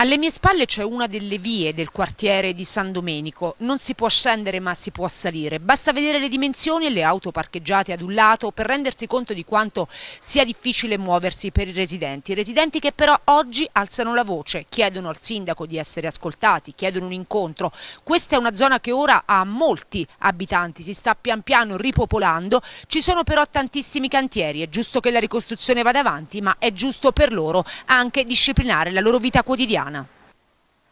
Alle mie spalle c'è una delle vie del quartiere di San Domenico. Non si può scendere ma si può salire. Basta vedere le dimensioni e le auto parcheggiate ad un lato per rendersi conto di quanto sia difficile muoversi per i residenti. Residenti che però oggi alzano la voce, chiedono al sindaco di essere ascoltati, chiedono un incontro. Questa è una zona che ora ha molti abitanti, si sta pian piano ripopolando. Ci sono però tantissimi cantieri, è giusto che la ricostruzione vada avanti ma è giusto per loro anche disciplinare la loro vita quotidiana. Ljubljana.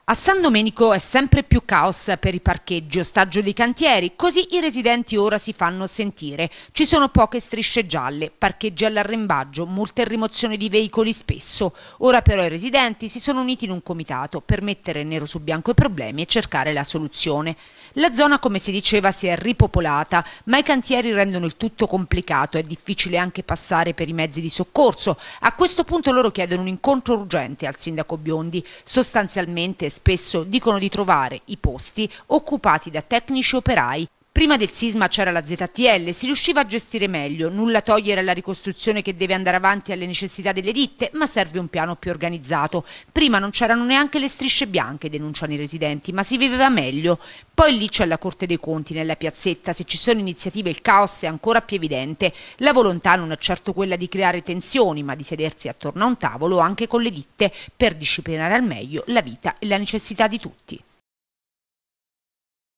A San Domenico è sempre più caos per i parcheggi, ostaggio dei cantieri, così i residenti ora si fanno sentire. Ci sono poche strisce gialle, parcheggi all'arrembaggio, multe e rimozione di veicoli spesso. Ora però i residenti si sono uniti in un comitato per mettere nero su bianco i problemi e cercare la soluzione. La zona, come si diceva, si è ripopolata, ma i cantieri rendono il tutto complicato, è difficile anche passare per i mezzi di soccorso. A questo punto loro chiedono un incontro urgente al sindaco Biondi. Sostanzialmente spesso dicono di trovare i posti occupati da tecnici operai Prima del sisma c'era la ZTL, si riusciva a gestire meglio, nulla togliere alla ricostruzione che deve andare avanti alle necessità delle ditte, ma serve un piano più organizzato. Prima non c'erano neanche le strisce bianche, denunciano i residenti, ma si viveva meglio. Poi lì c'è la Corte dei Conti, nella piazzetta, se ci sono iniziative il caos è ancora più evidente. La volontà non è certo quella di creare tensioni, ma di sedersi attorno a un tavolo anche con le ditte per disciplinare al meglio la vita e la necessità di tutti.